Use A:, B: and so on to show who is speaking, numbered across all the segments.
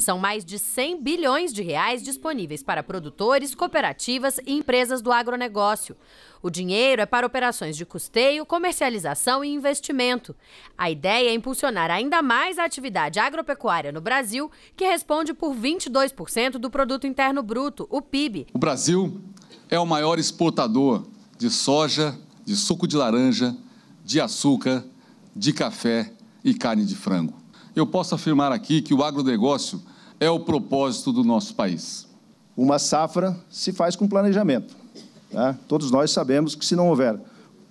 A: São mais de 100 bilhões de reais disponíveis para produtores, cooperativas e empresas do agronegócio. O dinheiro é para operações de custeio, comercialização e investimento. A ideia é impulsionar ainda mais a atividade agropecuária no Brasil, que responde por 22% do produto interno bruto, o PIB.
B: O Brasil é o maior exportador de soja, de suco de laranja, de açúcar, de café e carne de frango eu posso afirmar aqui que o
C: agronegócio é o propósito do nosso país. Uma safra se faz com planejamento. Né? Todos nós sabemos que se não houver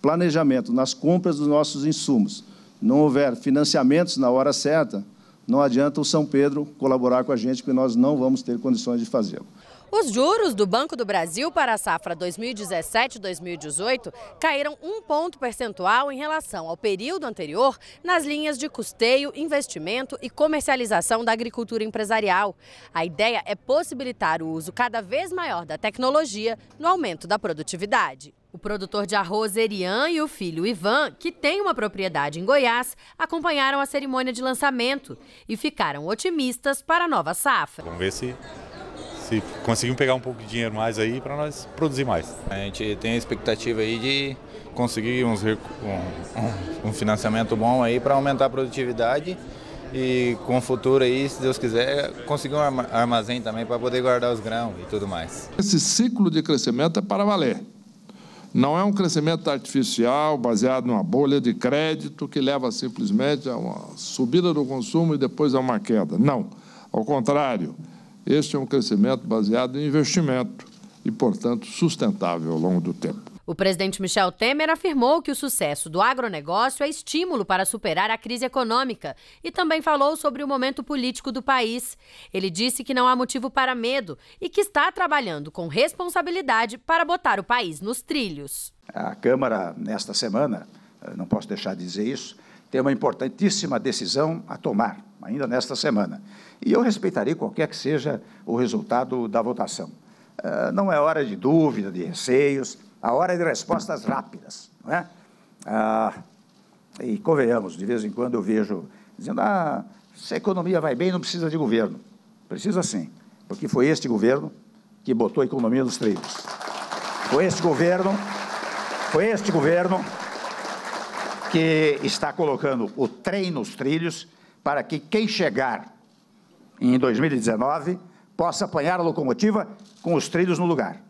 C: planejamento nas compras dos nossos insumos, não houver financiamentos na hora certa, não adianta o São Pedro colaborar com a gente, porque nós não vamos ter condições de fazê-lo.
A: Os juros do Banco do Brasil para a safra 2017-2018 caíram um ponto percentual em relação ao período anterior nas linhas de custeio, investimento e comercialização da agricultura empresarial. A ideia é possibilitar o uso cada vez maior da tecnologia no aumento da produtividade. O produtor de arroz Erian e o filho Ivan, que tem uma propriedade em Goiás, acompanharam a cerimônia de lançamento e ficaram otimistas para a nova safra. Vamos
B: ver se, se conseguimos pegar um pouco de dinheiro mais aí para nós produzir mais. A gente tem a expectativa aí de conseguir uns, um,
D: um financiamento bom aí para aumentar a produtividade e com o futuro aí, se Deus quiser, conseguir um armazém também para poder guardar os grãos e tudo mais.
B: Esse ciclo de crescimento é para valer. Não é um crescimento artificial baseado numa bolha de crédito que leva simplesmente a uma subida do consumo e depois a uma queda. Não. Ao contrário, este é um crescimento baseado em investimento e, portanto, sustentável ao longo do tempo.
A: O presidente Michel Temer afirmou que o sucesso do agronegócio é estímulo para superar a crise econômica e também falou sobre o momento político do país. Ele disse que não há motivo para medo e que está trabalhando com responsabilidade para botar o país nos trilhos.
D: A Câmara, nesta semana, eh, não posso deixar de dizer isso, tem uma importantíssima decisão a tomar, ainda nesta semana. E eu respeitarei qualquer que seja o resultado da votação. Eh, não é hora de dúvida, de receios a hora de respostas rápidas. Não é? Ah, e convenhamos, de vez em quando eu vejo dizendo: ah, se a economia vai bem, não precisa de governo. Precisa sim, porque foi este governo que botou a economia nos trilhos. Foi este governo, foi este governo que está colocando o trem nos trilhos para que quem chegar em 2019 possa apanhar a locomotiva com os trilhos no lugar.